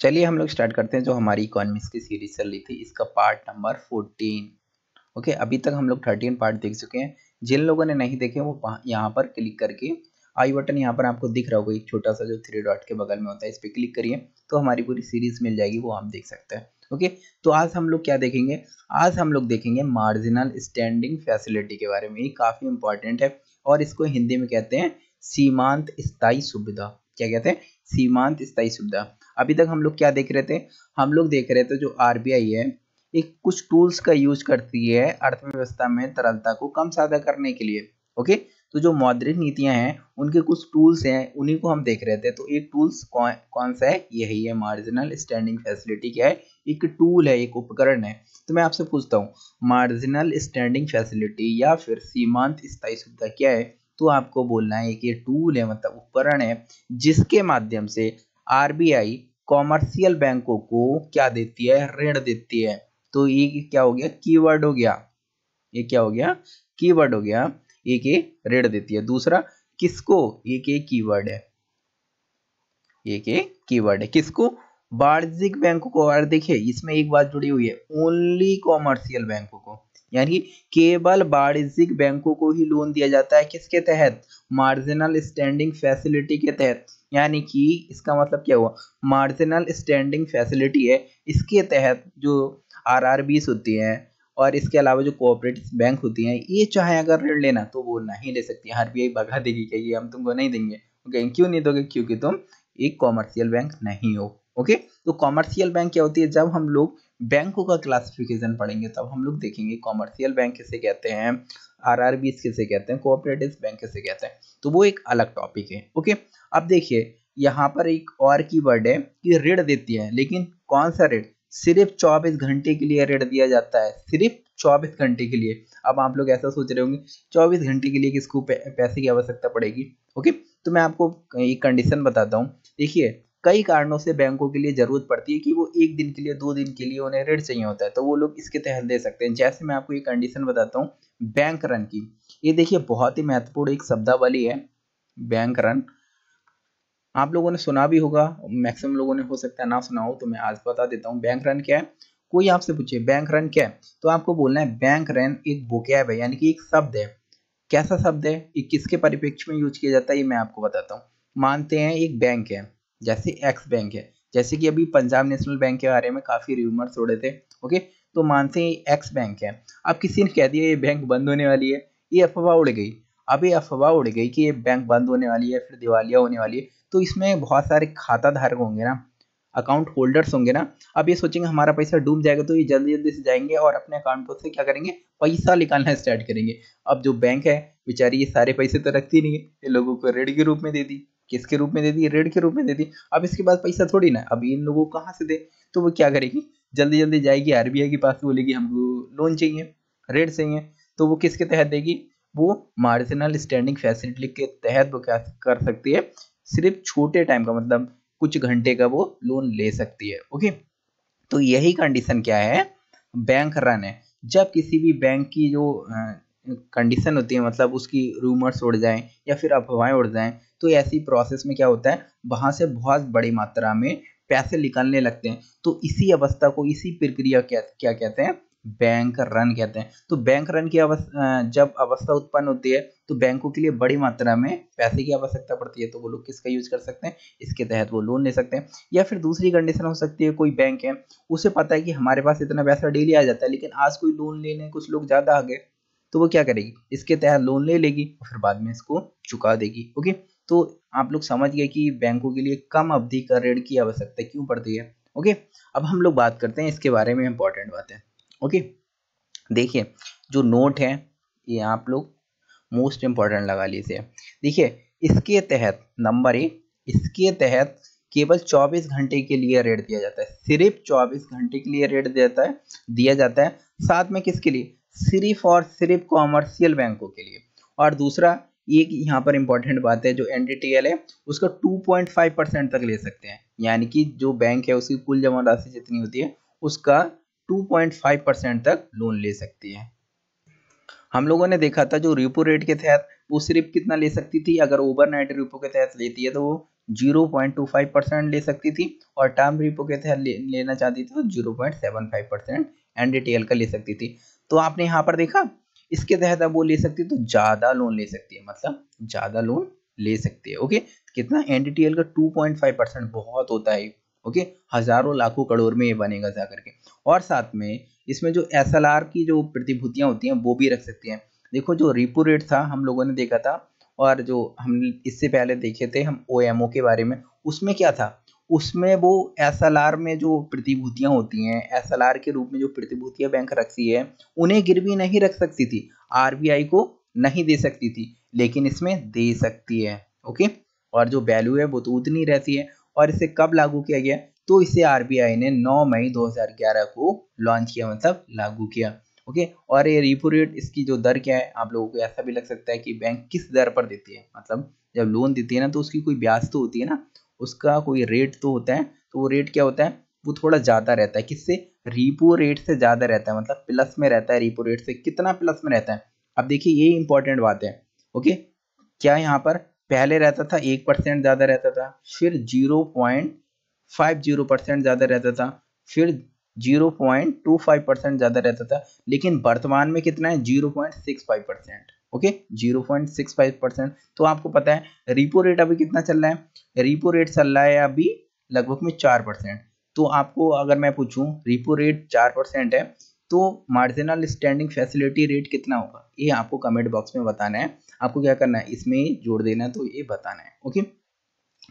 चलिए हम लोग स्टार्ट करते हैं जो हमारी इकोनॉमिक्स की सीरीज चल रही थी इसका पार्ट नंबर फोर्टीन ओके अभी तक हम लोग थर्टीन पार्ट देख चुके हैं जिन लोगों ने नहीं देखे वो यहाँ पर क्लिक करके आई बटन यहाँ पर आपको दिख रहा होगा एक छोटा सा जो थ्री डॉट के बगल में होता है इस पर क्लिक करिए तो हमारी पूरी सीरीज मिल जाएगी वो आप देख सकते हैं ओके तो आज हम लोग क्या देखेंगे आज हम लोग देखेंगे मार्जिनल स्टैंडिंग फैसिलिटी के बारे में ये काफ़ी इंपॉर्टेंट है और इसको हिंदी में कहते हैं सीमांत स्थाई सुविधा क्या कहते हैं सीमांत स्थाई सुविधा अभी तक हम लोग क्या देख रहे थे हम लोग देख रहे थे जो आर है एक कुछ टूल्स का यूज करती है अर्थव्यवस्था में तरलता को कम साधा करने के लिए ओके तो जो मौद्रिक नीतियां हैं उनके कुछ टूल्स हैं उन्हीं को हम देख रहे थे तो एक टूल्स कौन कौन सा है यही है मार्जिनल स्टैंडिंग फैसिलिटी क्या है एक टूल है एक उपकरण है तो मैं आपसे पूछता हूँ मार्जिनल स्टैंडिंग फैसिलिटी या फिर सीमांत स्थायी सुविधा क्या है तो आपको बोलना है कि ये टूल है मतलब उपकरण है जिसके माध्यम से आरबीआई कॉमर्शियल बैंकों को क्या देती है ऋण देती है तो ये क्या हो गया कीवर्ड हो गया ये क्या हो गया कीवर्ड हो गया एक ये ऋण देती है दूसरा किसको एक ये कीवर्ड है एक ये कीवर्ड है किसको वाणिज्यिक बैंकों को और देखिए इसमें एक बात जुड़ी हुई है ओनली कॉमर्शियल बैंकों को यानी केवल वाणिज्यिक बैंकों को ही लोन दिया जाता है किसके तहत मार्जिनल स्टैंडिंग फैसिलिटी के तहत यानी कि इसका मतलब क्या हुआ मार्जिनल स्टैंडिंग फैसिलिटी है इसके तहत जो आर आर बीस होती हैं और इसके अलावा जो कोऑपरेटिव बैंक होती हैं ये चाहे अगर ऋण लेना तो वो नहीं ले सकती आर बी आई भगा देगी क्या हम तुमको नहीं देंगे ओके क्यों नहीं दोगे क्योंकि तुम एक कॉमर्शियल बैंक नहीं हो ओके तो कॉमर्शियल बैंक क्या होती है जब हम लोग बैंकों का क्लासिफिकेशन पढ़ेंगे तब हम लोग देखेंगे कॉमर्शियल बैंक किसे कहते हैं आर आर बी किसे कहते हैं कोऑपरेटिव बैंक किसे कहते हैं तो वो एक अलग टॉपिक है ओके okay? अब देखिए यहाँ पर एक और वर्ड है कि ऋण देती है लेकिन कौन सा ऋण सिर्फ 24 घंटे के लिए ऋण दिया जाता है सिर्फ 24 घंटे के लिए अब आप लोग ऐसा सोच रहे होंगे 24 घंटे के लिए किसको पैसे की आवश्यकता पड़ेगी ओके तो मैं आपको एक कंडीशन बताता हूँ देखिए कई कारणों से बैंकों के लिए ज़रूरत पड़ती है कि वो एक दिन के लिए दो दिन के लिए उन्हें ऋण चाहिए होता है तो वो लोग इसके तहत दे सकते हैं जैसे मैं आपको ये कंडीशन बताता हूँ बैंक रन की ये देखिए बहुत ही महत्वपूर्ण एक शब्दावली है बैंक रन आप लोगों ने सुना भी होगा मैक्सिमम लोगों ने हो सकता है ना सुना हो तो मैं आज बता देता हूँ बैंक रन क्या है कोई आपसे पूछे बैंक रन क्या है तो आपको बोलना है बैंक रन एक बुकैब है यानी कि एक शब्द है कैसा शब्द है ये किसके परिप्रेक्ष्य में यूज किया जाता है ये मैं आपको बताता हूँ मानते हैं एक बैंक है जैसे एक्स बैंक है जैसे कि अभी पंजाब नेशनल बैंक के बारे में काफ़ी र्यूमर्स उड़े थे ओके तो मानते हैं एक्स बैंक है अब किसी ने कह दिया ये बैंक बंद होने वाली है ये अफवाह उड़ गई अब ये अफवाह उड़ गई कि ये बैंक बंद होने वाली है फिर दिवालिया होने वाली है तो इसमें बहुत सारे खाता धारक होंगे ना अकाउंट होल्डर्स होंगे ना अब ये सोचेंगे हमारा पैसा डूब जाएगा तो ये जल्दी जल्दी से जाएंगे और अपने अकाउंटों से क्या करेंगे पैसा निकालना स्टार्ट करेंगे अब जो बैंक है बेचारी ये सारे पैसे तो रखती नहीं है ये लोगों को ऋण के रूप में दे दी किसके रूप में दे दी ऋण के रूप में दे दी अब इसके बाद पैसा थोड़ी ना अब इन लोगों को कहाँ से दे तो वो क्या करेगी जल्दी जल्दी जाएगी आरबीआई के पास बोलेगी हमको लोन चाहिए ऋण चाहिए तो वो किसके तहत देगी वो मार्जिनल स्टैंडिंग फैसिलिटी के तहत वो क्या कर सकती है सिर्फ छोटे टाइम का मतलब कुछ घंटे का वो लोन ले सकती है ओके तो यही कंडीशन क्या है बैंक रन है जब किसी भी बैंक की जो कंडीशन होती है मतलब उसकी रूमर्स उड़ जाएं या फिर अफवाहें उड़ जाएं तो ऐसी प्रोसेस में क्या होता है वहां से बहुत बड़ी मात्रा में पैसे निकलने लगते हैं तो इसी अवस्था को इसी प्रक्रिया क्या क्या कहते हैं बैंक रन कहते हैं तो बैंक रन की अवस्था जब अवस्था उत्पन्न होती है तो बैंकों के लिए बड़ी मात्रा में पैसे की आवश्यकता पड़ती है तो वो लोग किसका यूज कर सकते हैं इसके तहत वो लोन ले सकते हैं या फिर दूसरी कंडीशन हो सकती है कोई बैंक है उसे पता है कि हमारे पास इतना पैसा डेली आ जाता है लेकिन आज कोई लोन लेने कुछ लोग ज़्यादा आ गए तो वो क्या करेगी इसके तहत लोन ले लेगी और फिर बाद में इसको चुका देगी ओके तो आप लोग समझ गए कि बैंकों के लिए कम अवधि का ऋण की आवश्यकता क्यों पड़ती है ओके अब हम लोग बात करते हैं इसके बारे में इंपॉर्टेंट बातें ओके देखिए जो नोट है ये आप लोग मोस्ट इम्पॉर्टेंट लगा लीजिए देखिए इसके तहत नंबर ए इसके तहत केवल 24 घंटे के लिए रेट दिया जाता है सिर्फ 24 घंटे के लिए रेट देता है दिया जाता है साथ में किसके लिए सिर्फ और सिर्फ कॉमर्शियल बैंकों के लिए और दूसरा एक यहाँ पर इंपॉर्टेंट बात है जो एन है उसका 2.5 परसेंट तक ले सकते हैं यानी कि जो बैंक है उसकी कुल जमा राशि जितनी होती है उसका 2.5 परसेंट तक लोन ले सकती है हम लोगों ने देखा था जो रिपो रेट के तहत वो सिर्फ कितना ले सकती थी अगर ओवर नाइट रिपो के तहत लेती है तो वो 0.25 परसेंट ले सकती थी और टर्म रिपो के तहत ले, लेना चाहती थी तो जीरो परसेंट एंड डिटेल का ले सकती थी तो आपने यहाँ पर देखा इसके तहत अब वो ले सकती है तो ज़्यादा लोन ले सकती है मतलब ज़्यादा लोन ले सकती है ओके कितना एनडीटीएल का टू पॉइंट फाइव परसेंट बहुत होता है ओके हजारों लाखों करोड़ में ये बनेगा जा करके और साथ में इसमें जो एस की जो प्रतिभूतियाँ होती हैं वो भी रख सकते हैं देखो जो रिपो रेट था हम लोगों ने देखा था और जो हम इससे पहले देखे थे हम ओ के बारे में उसमें क्या था उसमें वो एस में जो प्रतिभूतियां होती हैं एस के रूप में जो प्रतिभूतियाँ बैंक रखती है उन्हें गिरवी नहीं रख सकती थी आर को नहीं दे सकती थी लेकिन इसमें दे सकती है ओके और जो वैल्यू है वो तो उतनी रहती है और इसे कब लागू किया गया तो इसे आरबीआई ने 9 मई 2011 को लॉन्च किया मतलब लागू किया ओके और ये रिपो रेट इसकी जो दर क्या है आप लोगों को ऐसा भी लग सकता है कि बैंक किस दर पर देती है मतलब जब लोन देती है ना तो उसकी कोई ब्याज तो होती है ना उसका कोई रेट तो होता है तो वो रेट क्या होता है वो थोड़ा ज़्यादा रहता है किससे रिपो रेट से ज़्यादा रहता है मतलब प्लस में रहता है रिपो रेट से कितना प्लस में रहता है अब देखिए ये इंपॉर्टेंट बात है ओके क्या यहाँ पर पहले रहता था एक परसेंट ज़्यादा रहता था फिर zero point five zero percent ज़्यादा रहता था फिर zero point two five percent ज़्यादा रहता था लेकिन वर्तमान में कितना है zero point six five percent okay zero point six five percent तो आपको पता है रिपो रेट अभी कितना चल रहा है रिपो रेट चल रहा है अभी लगभग में चार परसेंट तो आपको अगर मैं पूछूं रिपो रेट चार परसेंट है तो मार्जिनल स्टैंडिंग फैसिलिटी रेट कितना होगा ये आपको कमेंट बॉक्स में बताना है आपको क्या करना है इसमें जोड़ देना है तो ये बताना है ओके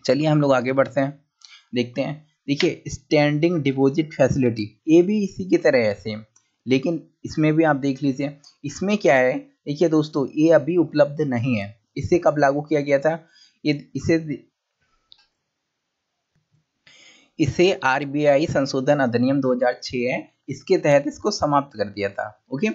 चलिए हम लोग आगे बढ़ते हैं देखते हैं देखिए स्टैंडिंग डिपॉजिट फैसिलिटी ये भी इसी की तरह है सेम लेकिन इसमें भी आप देख लीजिए इसमें क्या है देखिए दोस्तों ये अभी उपलब्ध नहीं है इसे कब लागू किया गया था ये इसे इसे आरबीआई संशोधन अधिनियम 2006 है इसके तहत इसको समाप्त कर दिया था ओके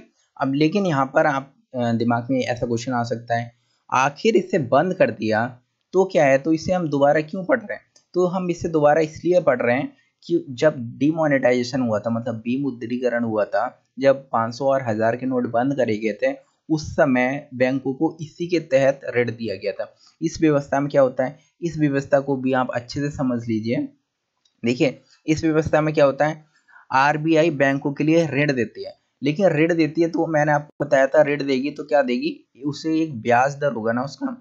अब लेकिन यहाँ पर आप दिमाग में ऐसा क्वेश्चन आ सकता है आखिर इसे बंद कर दिया तो क्या है तो इसे हम दोबारा क्यों पढ़ रहे हैं तो हम इसे दोबारा इसलिए पढ़ रहे हैं कि जब डिमोनेटाइजेशन हुआ था मतलब विमुद्रीकरण हुआ था जब 500 और हज़ार के नोट बंद करे गए थे उस समय बैंकों को इसी के तहत ऋण दिया गया था इस व्यवस्था में क्या होता है इस व्यवस्था को भी आप अच्छे से समझ लीजिए देखिए इस व्यवस्था में क्या होता है आरबीआई बैंकों के लिए ऋण देती है लेकिन ऋण देती है तो मैंने आपको बताया था ऋण देगी तो क्या देगी उसे एक ब्याज दर होगा ना उसका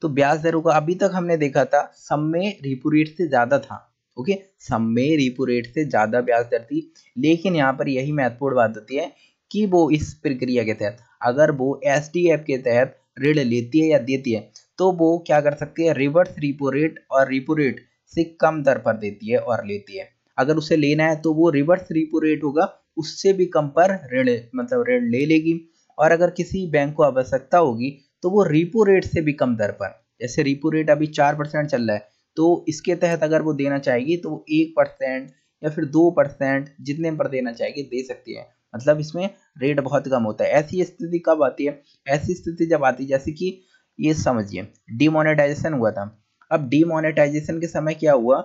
तो ब्याज दर होगा अभी तक हमने देखा था समय में रिपो रेट से ज्यादा था ओके सम में रिपो रेट से ज्यादा ब्याज दर थी लेकिन यहाँ पर यही महत्वपूर्ण बात होती है कि वो इस प्रक्रिया के तहत अगर वो एस के तहत ऋण लेती है या देती है तो वो क्या कर सकती है रिवर्स रिपो रेट और रिपो रेट से कम दर पर देती है और लेती है अगर उसे लेना है तो वो रिवर्स रिपो रेट होगा उससे भी कम पर ऋण मतलब ऋण ले लेगी और अगर किसी बैंक को आवश्यकता होगी तो वो रिपो रेट से भी कम दर पर जैसे रिपो रेट अभी चार परसेंट चल रहा है तो इसके तहत अगर वो देना चाहेगी तो वो एक परसेंट या फिर दो परसेंट जितने पर देना चाहेगी दे सकती है मतलब इसमें रेट बहुत कम होता है ऐसी स्थिति कब आती है ऐसी स्थिति जब आती है जैसे कि ये समझिए डिमोनेटाइजेशन हुआ था अब डिमोनेटाइजेशन के समय क्या हुआ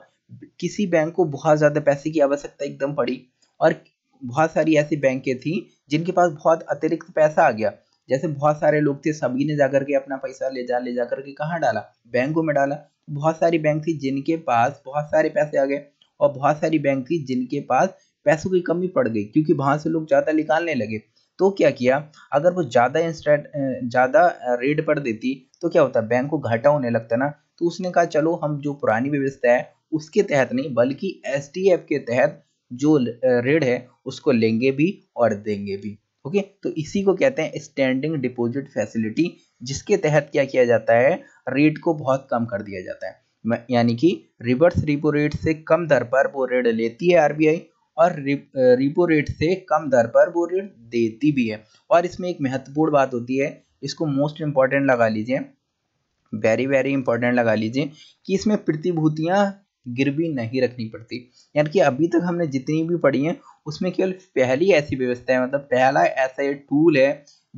किसी बैंक को बहुत ज़्यादा पैसे की आवश्यकता एकदम पड़ी और बहुत सारी ऐसी बैंकें थी जिनके पास बहुत अतिरिक्त पैसा आ गया जैसे बहुत सारे लोग थे सभी ने जाकर के अपना पैसा ले जा ले जा करके कहाँ डाला बैंकों में डाला बहुत सारी बैंक थी जिनके पास बहुत सारे पैसे आ गए और बहुत सारी बैंक थी जिनके पास पैसों की कमी पड़ गई क्योंकि वहाँ से लोग ज़्यादा निकालने लगे तो क्या किया अगर वो ज़्यादा इंस्टेंट ज़्यादा रेट पर देती तो क्या होता बैंक को घाटा होने लगता ना तो उसने कहा चलो हम जो पुरानी व्यवस्था है उसके तहत नहीं बल्कि एस के तहत जो ऋण है उसको लेंगे भी और देंगे भी ओके तो इसी को कहते हैं स्टैंडिंग डिपॉजिट फैसिलिटी जिसके तहत क्या किया जाता है रेट को बहुत कम कर दिया जाता है यानी कि रिवर्स रिपो रेट से कम दर पर वो ऋण लेती है आरबीआई और रिपो रेट से कम दर पर वो ऋण देती भी है और इसमें एक महत्वपूर्ण बात होती है इसको मोस्ट इम्पॉर्टेंट लगा लीजिए वेरी वेरी इंपॉर्टेंट लगा लीजिए कि इसमें प्रतिभूतियां गिरवी नहीं रखनी पड़ती यानी कि अभी तक हमने जितनी भी पढ़ी हैं उसमें केवल पहली ऐसी व्यवस्था है मतलब पहला ऐसा टूल है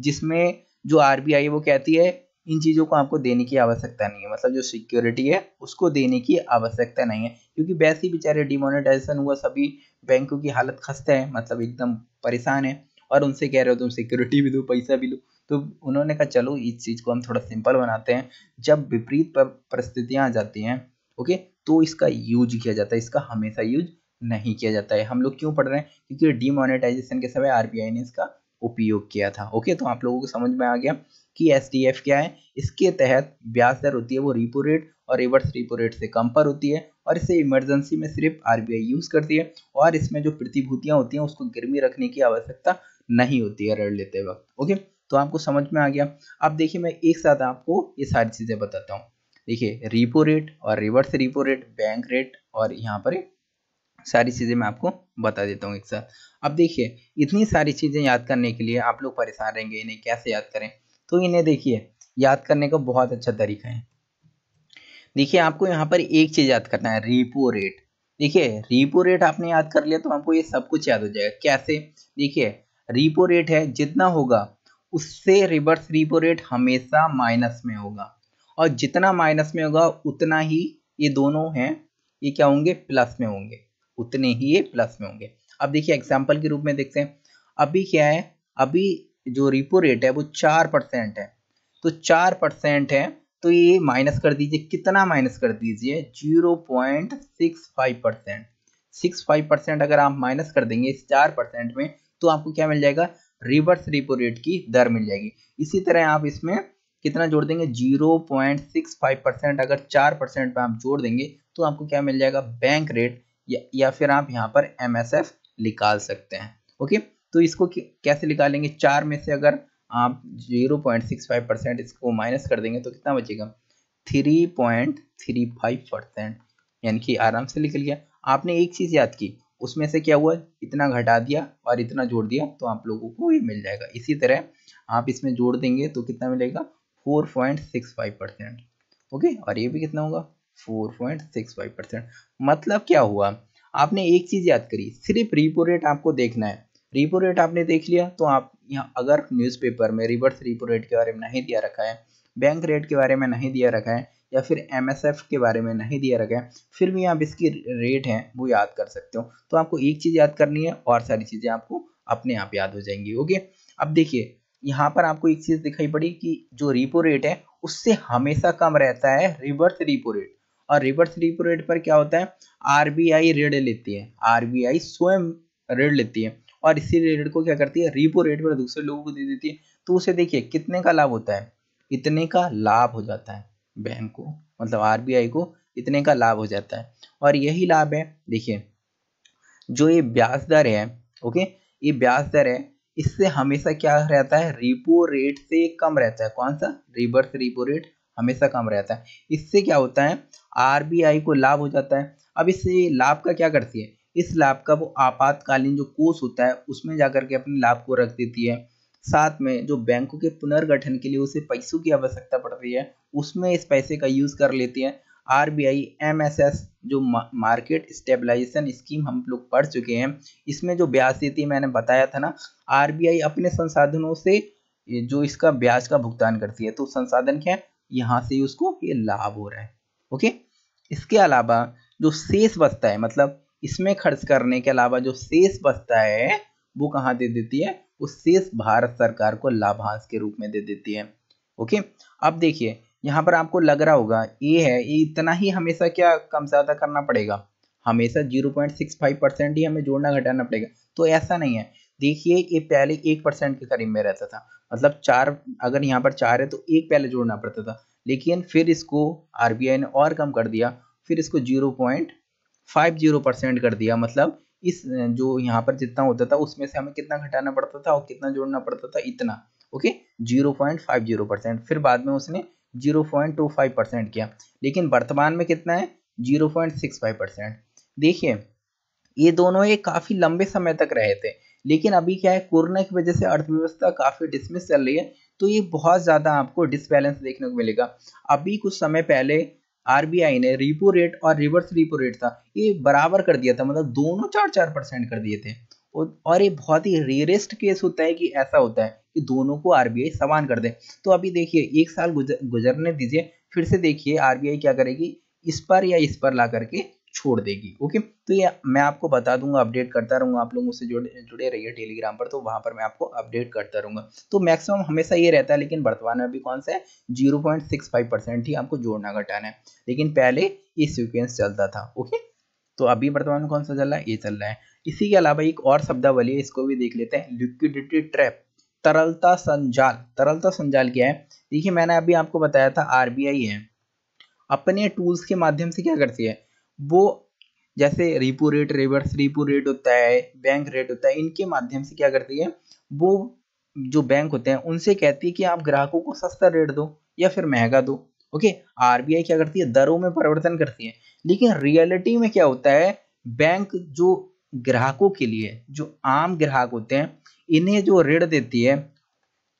जिसमें जो आर है वो कहती है इन चीज़ों को आपको देने की आवश्यकता नहीं है मतलब जो सिक्योरिटी है उसको देने की आवश्यकता नहीं है क्योंकि वैसे ही बेचारे डिमोनेटाइजेशन हुआ सभी बैंकों की हालत खस्ता है मतलब एकदम परेशान है और उनसे कह रहे हो तुम सिक्योरिटी भी दो पैसा भी दो तो उन्होंने कहा चलो इस चीज़ को हम थोड़ा सिंपल बनाते हैं जब विपरीत परिस्थितियाँ आ जाती हैं ओके तो इसका यूज किया जाता है इसका हमेशा यूज नहीं किया जाता है हम लोग क्यों पढ़ रहे हैं क्योंकि डिमोनेटाइजेशन के समय आरबीआई ने इसका उपयोग किया था ओके तो आप लोगों को समझ में आ गया कि एस क्या है इसके तहत ब्याज दर होती है वो रिपो रेट और रिवर्स रिपो रेट से कम पर होती है और इसे इमरजेंसी में सिर्फ आरबीआई यूज करती है और इसमें जो प्रतिभूतियां होती हैं उसको गिरवी रखने की आवश्यकता नहीं होती है ऋण लेते वक्त ओके तो आपको समझ में आ गया अब देखिए मैं एक साथ आपको ये सारी चीजें बताता हूँ देखिए रिपो रेट और reverse repo rate bank rate और यहाँ पर सारी चीज़ें मैं आपको बता देता हूँ एक साथ अब देखिए इतनी सारी चीज़ें याद करने के लिए आप लोग परेशान रहेंगे इन्हें कैसे याद करें तो इन्हें देखिए याद करने का बहुत अच्छा तरीका है देखिए आपको यहाँ पर एक चीज़ याद करना है रिपो रेट देखिए रिपो रेट आपने याद कर लिया तो आपको ये सब कुछ याद हो जाएगा कैसे देखिए रिपो रेट है जितना होगा उससे रिवर्स रिपो रेट हमेशा माइनस में होगा और जितना माइनस में होगा उतना ही ये दोनों हैं ये क्या होंगे प्लस में होंगे उतने ही ये प्लस में होंगे अब देखिए एग्जाम्पल के रूप में देखते हैं अभी क्या है अभी जो रिपो रेट है वो चार परसेंट है तो चार परसेंट है तो ये माइनस कर दीजिए कितना माइनस कर दीजिए zero point six five percent six five percent अगर आप माइनस कर देंगे इस चार परसेंट में तो आपको क्या मिल जाएगा रिवर्स रिपो रेट की दर मिल जाएगी इसी तरह आप इसमें कितना जोड़ देंगे zero point six five percent अगर चार परसेंट पर आप जोड़ देंगे तो आपको क्या मिल जाएगा बैंक रेट या, या फिर आप यहाँ पर एम निकाल सकते हैं ओके तो इसको कैसे निकालेंगे चार में से अगर आप zero point six five percent इसको माइनस कर देंगे तो कितना बचेगा three point three five percent यानी कि आराम से निकल गया आपने एक चीज़ याद की उसमें से क्या हुआ इतना घटा दिया और इतना जोड़ दिया तो आप लोगों को ये मिल जाएगा इसी तरह आप इसमें जोड़ देंगे तो कितना मिलेगा four point six five percent okay और ये भी कितना होगा four point six five percent मतलब क्या हुआ आपने एक चीज़ याद करी सिर्फ रिपो रेट आपको देखना है रिपो रेट आपने देख लिया तो आप यहाँ अगर न्यूज़पेपर में रिवर्स रिपो रेट के बारे में नहीं दिया रखा है बैंक रेट के बारे में नहीं दिया रखा है या फिर एम के बारे में नहीं दिया रखा है फिर भी आप इसकी रेट हैं वो याद कर सकते हो तो आपको एक चीज़ याद करनी है और सारी चीज़ें आपको अपने आप याद हो जाएंगी ओके अब देखिए यहाँ पर आपको एक चीज दिखाई पड़ी कि जो रिपो रेट है उससे हमेशा कम रहता है रिवर्स रिपो रेट और रिवर्स रिपो रेट पर क्या होता है आरबीआई ऋण लेती है आरबीआई स्वयं ऋण लेती है और इसी ऋण को क्या करती है रिपो रेट पर दूसरे लोगों को दे देती है तो उसे देखिए कितने का लाभ होता है इतने का लाभ हो जाता है बैंक को मतलब आरबीआई को इतने का लाभ हो जाता है और यही लाभ है देखिए जो ये ब्याज दर है ओके ये ब्याज दर है इससे हमेशा क्या रहता है रिपो रेट से कम रहता है कौन सा रिवर्स रिपो रेट हमेशा कम रहता है इससे क्या होता है आरबीआई को लाभ हो जाता है अब इससे लाभ का क्या करती है इस लाभ का वो आपातकालीन जो कोष होता है उसमें जाकर के अपने लाभ को रख देती है साथ में जो बैंकों के पुनर्गठन के लिए उसे पैसों की आवश्यकता पड़ती है उसमें इस पैसे का यूज कर लेती है R B I M S S जो मार्केट स्टेबलाइजेशन स्कीम हम लोग पढ़ चुके हैं इसमें जो ब्याज देती है मैंने बताया था ना आर बी आई अपने संसाधनों से जो इसका ब्याज का भुगतान करती है तो संसाधन क्या है यहाँ से उसको ये लाभ हो रहा है ओके इसके अलावा जो शेष बचता है मतलब इसमें खर्च करने के अलावा जो शेष बचता है वो कहाँ दे देती है वो शेष भारत सरकार को लाभांश के रूप में दे देती है ओके अब देखिए यहाँ पर आपको लग रहा होगा ए है ए इतना ही हमेशा क्या कम ज़्यादा करना पड़ेगा हमेशा zero point six five percent ही हमें जोड़ना घटाना पड़ेगा तो ऐसा नहीं है देखिए ये पहले एक परसेंट के करीब में रहता था मतलब चार अगर यहाँ पर चार है तो एक पहले जोड़ना पड़ता था लेकिन फिर इसको आर ने और कम कर दिया फिर इसको zero point five zero percent कर दिया मतलब इस जो यहाँ पर जितना होता था उसमें से हमें कितना घटाना पड़ता था और कितना जोड़ना पड़ता था इतना okay zero point five zero percent फिर बाद में उसने zero point two five percent किया लेकिन वर्तमान में कितना है zero point six five percent देखिए ये दोनों ये काफ़ी लंबे समय तक रहे थे लेकिन अभी क्या है कोरोना की वजह से अर्थव्यवस्था काफ़ी डिसमिस चल रही है तो ये बहुत ज़्यादा आपको डिसबैलेंस देखने को मिलेगा अभी कुछ समय पहले आर ने रिपो रेट और रिवर्स रिपो रेट था ये बराबर कर दिया था मतलब दोनों चार चार परसेंट कर दिए थे और ये बहुत ही रेयरेस्ट केस होता है कि ऐसा होता है कि दोनों को आरबीआई समान कर दे तो अभी देखिए एक साल गुजरने दीजिए फिर से देखिए आरबीआई क्या करेगी इस पर या इस पर ला करके छोड़ देगी ओके तो ये मैं आपको बता दूंगा अपडेट करता रहूंगा आप लोग से जुड़े जुड़े रहिए टेलीग्राम पर तो वहां पर मैं आपको अपडेट करता रहूंगा तो मैक्सिमम हमेशा ये रहता है लेकिन वर्तमान में अभी कौन सा है zero point six five percent ही आपको जोड़ना घटाना है लेकिन पहले ये सिक्वेंस चलता था ओके तो अभी वर्तमान में कौन सा चल रहा है ये चल रहा है इसी के अलावा एक और शब्दावली है इसको भी देख लेते हैं लिक्विडिटी ट्रैप तरलता संजाल तरलता संजाल क्या है देखिए मैंने अभी आपको बताया था आरबीआई है अपने टूल्स के माध्यम से क्या करती है वो जैसे repo rate reverse repo rate होता है बैंक रेट होता है इनके माध्यम से क्या करती है वो जो बैंक होते हैं उनसे कहती है कि आप ग्राहकों को सस्ता रेट दो या फिर महंगा दो ओके आरबीआई क्या करती है दरों में परिवर्तन करती है लेकिन रियलिटी में क्या होता है बैंक जो ग्राहकों के लिए जो आम ग्राहक होते हैं इन्हें जो ऋण देती है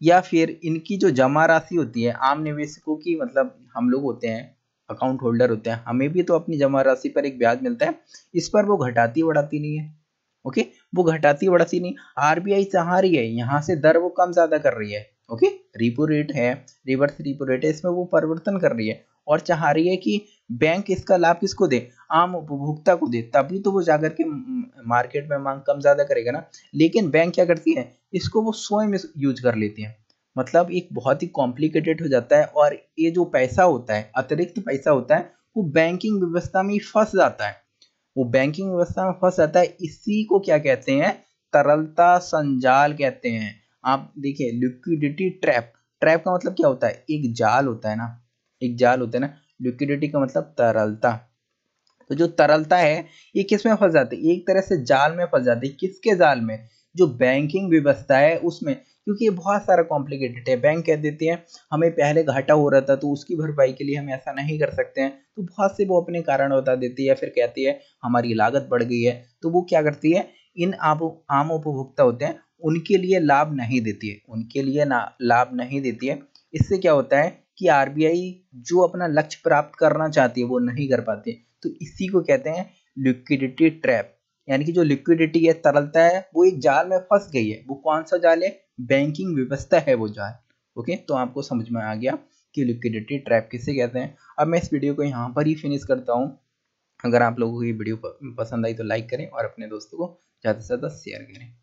या फिर इनकी जो जमा राशि होती है आम निवेशकों की मतलब हम लोग होते हैं अकाउंट होल्डर होते हैं हमें भी तो अपनी जमा राशि पर एक ब्याज मिलता है इस पर वो घटाती बढ़ाती नहीं है ओके वो घटाती बढ़ाती नहीं आरबीआई चाह रही है यहाँ से दर वो कम ज्यादा कर रही है ओके रिपो रेट है रिवर्स रिपो रेट है इसमें वो परिवर्तन कर रही है और चाह रही है कि बैंक इसका लाभ किसको दे आम उपभोक्ता को दे तभी तो वो जाकर के मार्केट में मांग कम ज्यादा करेगा ना लेकिन बैंक क्या करती है इसको वो स्वयं यूज कर लेती है मतलब एक बहुत ही कॉम्प्लिकेटेड हो जाता है और ये जो पैसा होता है अतिरिक्त पैसा होता है वो बैंकिंग व्यवस्था में फंस जाता है वो बैंकिंग व्यवस्था में फंस जाता है इसी को क्या कहते हैं तरलता संजाल कहते हैं आप देखिए लिक्विडिटी ट्रैप ट्रैप का मतलब क्या होता है एक जाल होता है ना एक जाल होता है ना लिक्विडिटी का मतलब तरलता तो जो तरलता है ये किस में फंस जाती है एक तरह से जाल में फंस जाती है किसके जाल में जो बैंकिंग व्यवस्था है उसमें क्योंकि ये बहुत सारा कॉम्प्लिकेटेड है बैंक कह देते हैं हमें पहले घाटा हो रहा था तो उसकी भरपाई के लिए हम ऐसा नहीं कर सकते हैं तो बहुत से वो अपने कारण बता देती है फिर कहती है हमारी लागत बढ़ गई है तो वो क्या करती है इन आप आम उपभोक्ता होते हैं उनके लिए लाभ नहीं देती है उनके लिए ना लाभ नहीं देती है इससे क्या होता है कि आरबीआई जो अपना लक्ष्य प्राप्त करना चाहती है वो नहीं कर पाती तो इसी को कहते हैं लिक्विडिटी ट्रैप यानी कि जो लिक्विडिटी है तरलता है वो एक जाल में फंस गई है वो कौन सा जाल है बैंकिंग व्यवस्था है वो जाल ओके तो आपको समझ में आ गया कि लिक्विडिटी ट्रैप किसे कहते हैं अब मैं इस वीडियो को यहाँ पर ही फिनिश करता हूँ अगर आप लोगों को ये वीडियो पसंद आई तो लाइक करें और अपने दोस्तों को ज़्यादा से ज़्यादा शेयर करें